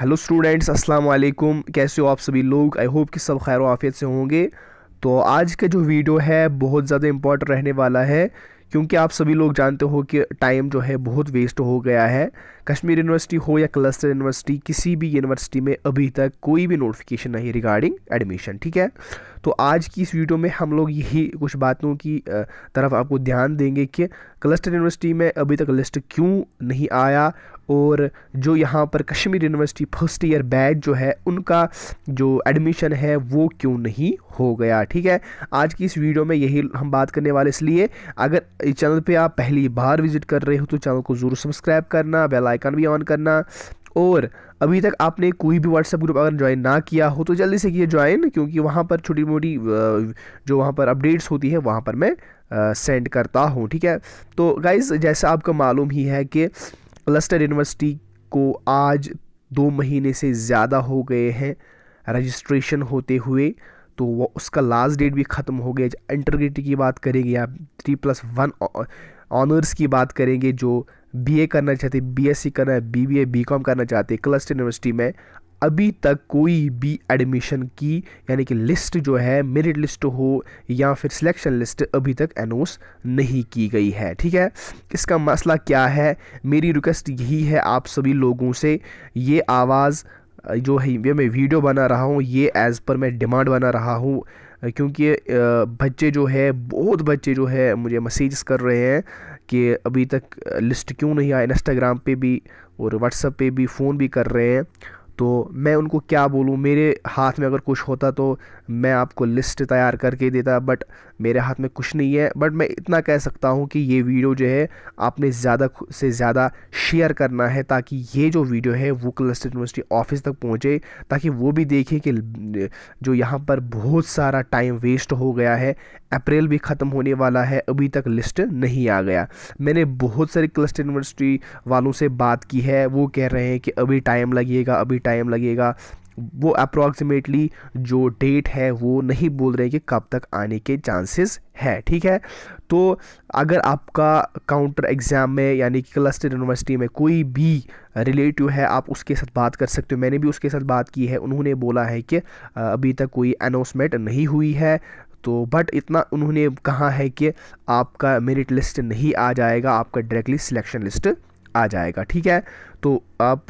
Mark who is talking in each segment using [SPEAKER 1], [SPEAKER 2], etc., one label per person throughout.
[SPEAKER 1] hello students अस्सलाम वालेकुम कैसे हो आप सभी लोग आई होप कि सब खैर आफियत से होंगे तो आज का जो वीडियो है बहुत ज़्यादा इम्पोर्टेंट रहने वाला है क्योंकि आप सभी लोग जानते हो कि टाइम जो है बहुत वेस्ट हो गया है कश्मीर यूनिवर्सिटी हो या क्लस्टर यूनिवर्सिटी किसी भी यूनिवर्सिटी में अभी तक कोई भी नोटिफिकेशन नहीं रिगार्डिंग एडमिशन ठीक है तो आज की इस वीडियो में हम लोग यही कुछ बातों की तरफ आपको ध्यान देंगे कि क्लस्टर यूनिवर्सिटी में अभी तक लिस्ट क्यों नहीं आया और जो यहाँ पर Kashmir university first year batch जो है उनका जो एडमिशन है वो क्यों नहीं हो गया ठीक है आज की इस वीडियो में यही हम बात करने वाले इसलिए अगर इस चैनल पे आप पहली बार विजिट कर रहे हो तो चैनल को ज़रूर सब्सक्राइब करना बेल आइकन भी ऑन करना और अभी तक आपने कोई भी व्हाट्सएप ग्रुप अगर ज्वाइन ना किया हो तो जल्दी से किए ज्वाइन क्योंकि वहाँ पर छोटी मोटी जो वहाँ पर अपडेट्स होती है वहाँ पर मैं सेंड करता हूँ ठीक है तो गाइज़ जैसा आपको मालूम ही है कि क्लस्टर यूनिवर्सिटी को आज दो महीने से ज़्यादा हो गए हैं रजिस्ट्रेशन होते हुए तो वो उसका लास्ट डेट भी ख़त्म हो गया इंटरग्रेटी की बात करेंगे या थ्री प्लस वन ऑनर्स की बात करेंगे जो बीए करना चाहते बीएससी करना है बीबीए बीकॉम करना चाहते क्लस्टर यूनिवर्सिटी में अभी तक कोई भी एडमिशन की यानी कि लिस्ट जो है मेरिट लिस्ट हो या फिर सिलेक्शन लिस्ट अभी तक अनाउंस नहीं की गई है ठीक है इसका मसला क्या है मेरी रिक्वेस्ट यही है आप सभी लोगों से ये आवाज़ जो है ये मैं वीडियो बना रहा हूँ ये एज़ पर मैं डिमांड बना रहा हूँ क्योंकि बच्चे जो है बहुत बच्चे जो है मुझे मैसेज कर रहे हैं कि अभी तक लिस्ट क्यों नहीं आया इंस्टाग्राम पे भी और व्हाट्सअप पे भी फ़ोन भी कर रहे हैं तो मैं उनको क्या बोलूँ मेरे हाथ में अगर कुछ होता तो मैं आपको लिस्ट तैयार करके देता बट मेरे हाथ में कुछ नहीं है बट मैं इतना कह सकता हूँ कि ये वीडियो जो है आपने ज़्यादा से ज़्यादा शेयर करना है ताकि ये जो वीडियो है वो क्लस्टर यूनिवर्सिटी ऑफिस तक पहुँचे ताकि वो भी देखें कि जो यहाँ पर बहुत सारा टाइम वेस्ट हो गया है अप्रैल भी ख़त्म होने वाला है अभी तक लिस्ट नहीं आ गया मैंने बहुत सारे क्लस्टर यूनिवर्सिटी वालों से बात की है वो कह रहे हैं कि अभी टाइम लगेगा अभी टाइम टाइम लगेगा वो अप्रॉक्सीमेटली जो डेट है वो नहीं बोल रहे कि कब तक आने के चांसेस है ठीक है तो अगर आपका काउंटर एग्ज़ाम में यानी कि क्लस्टर यूनिवर्सिटी में कोई भी रिलेटिव है आप उसके साथ बात कर सकते हो मैंने भी उसके साथ बात की है उन्होंने बोला है कि अभी तक कोई अनाउंसमेंट नहीं हुई है तो बट इतना उन्होंने कहा है कि आपका मेरिट लिस्ट नहीं आ जाएगा आपका डायरेक्टली सिलेक्शन लिस्ट आ जाएगा ठीक है तो आप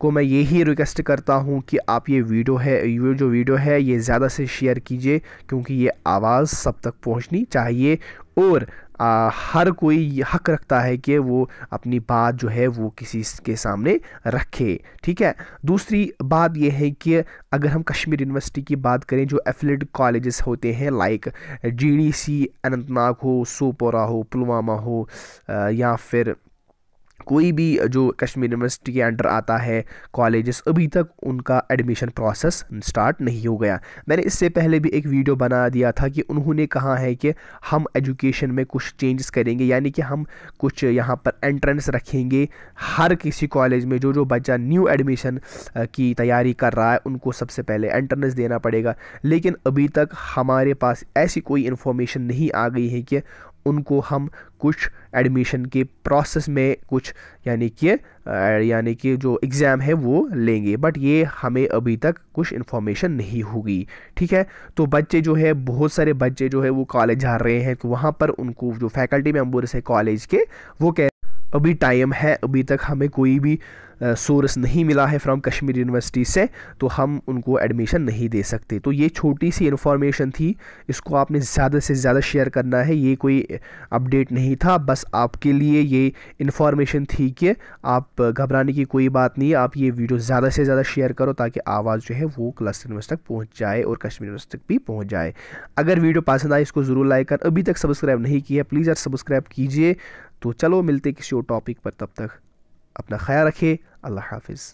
[SPEAKER 1] को मैं यही रिक्वेस्ट करता हूँ कि आप ये वीडियो है ये जो वीडियो है ये ज़्यादा से शेयर कीजिए क्योंकि ये आवाज़ सब तक पहुँचनी चाहिए और आ, हर कोई हक रखता है कि वो अपनी बात जो है वो किसी के सामने रखे ठीक है दूसरी बात ये है कि अगर हम कश्मीर यूनिवर्सिटी की बात करें जो एफिलेट कॉलेजेस होते हैं लाइक जीडीसी अनंतनाग हो सोपोरा हो पुलवामा हो आ, या फिर कोई भी जो कश्मीर यूनिवर्सिटी के अंडर आता है कॉलेजेस अभी तक उनका एडमिशन प्रोसेस स्टार्ट नहीं हो गया मैंने इससे पहले भी एक वीडियो बना दिया था कि उन्होंने कहा है कि हम एजुकेशन में कुछ चेंजेस करेंगे यानी कि हम कुछ यहाँ पर एंट्रेंस रखेंगे हर किसी कॉलेज में जो जो बच्चा न्यू एडमिशन की तैयारी कर रहा है उनको सबसे पहले एंट्रेंस देना पड़ेगा लेकिन अभी तक हमारे पास ऐसी कोई इन्फॉर्मेशन नहीं आ गई है कि उनको हम कुछ एडमिशन के प्रोसेस में कुछ यानी कि यानी कि जो एग्ज़ाम है वो लेंगे बट ये हमें अभी तक कुछ इन्फॉर्मेशन नहीं होगी ठीक है तो बच्चे जो है बहुत सारे बच्चे जो है वो कॉलेज जा रहे हैं तो वहाँ पर उनको जो फैकल्टी मेम्बर्स है कॉलेज के वो कह अभी टाइम है अभी तक हमें कोई भी सोर्स नहीं मिला है फ्रॉम कश्मीर यूनिवर्सिटी से तो हम उनको एडमिशन नहीं दे सकते तो ये छोटी सी इन्फॉर्मेशन थी इसको आपने ज़्यादा से ज़्यादा शेयर करना है ये कोई अपडेट नहीं था बस आपके लिए ये इन्फॉर्मेशन थी कि आप घबराने की कोई बात नहीं आप ये वीडियो ज़्यादा से ज़्यादा शेयर करो ताकि आवाज़ जो है वो क्लस्टर यूनिवर्सिटी तक पहुँच जाए और कश्मीर यूनिवर्सिटी तक भी पहुँच जाए अगर वीडियो पसंद आए इसको ज़रूर लाइक कर अभी तक सब्सक्राइब नहीं किया प्लीज़ यार सब्सक्राइब कीजिए तो चलो मिलते किसी और टॉपिक पर तब तक अपना ख्याल रखे अल्लाह हाफिज़